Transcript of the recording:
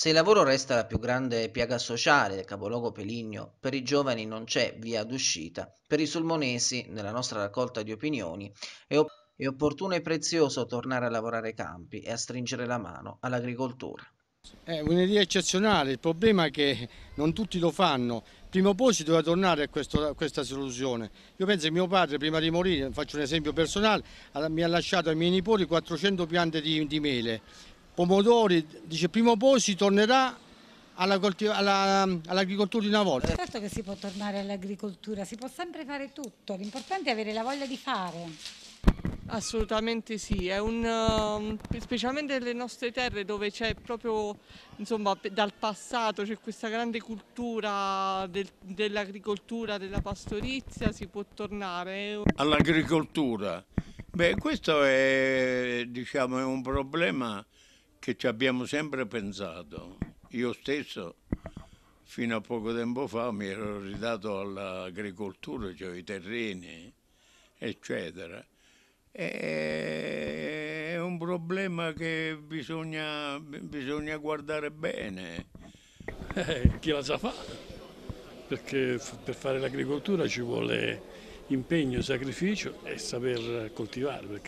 Se il lavoro resta la più grande piaga sociale del capoluogo peligno, per i giovani non c'è via d'uscita. Per i sulmonesi, nella nostra raccolta di opinioni, è, op- è opportuno e prezioso tornare a lavorare i campi e a stringere la mano all'agricoltura. È un'idea eccezionale, il problema è che non tutti lo fanno. Prima o poi si doveva tornare a, questo, a, questa soluzione. Io penso che mio padre, prima di morire, faccio un esempio personale, mi ha lasciato ai miei nipoti 400 piante di, di mele pomodori, dice prima o poi si tornerà all'agricoltura all di una volta. Eh, certo che si può tornare all'agricoltura, si può sempre fare tutto, l'importante è avere la voglia di fare. Assolutamente sì, un, um, specialmente nelle nostre terre dove c'è proprio, insomma, dal passato c'è questa grande cultura del, dell'agricoltura, della pastorizia, si può tornare. All'agricoltura? Beh, questo è, diciamo, è un problema che ci abbiamo sempre pensato. Io stesso fino a poco tempo fa mi ero ridato all'agricoltura, cioè i terreni, eccetera. E è un problema che bisogna, bisogna guardare bene. Eh, chi la sa fare? Perché per fare l'agricoltura ci vuole impegno, sacrificio e saper coltivare. Perché...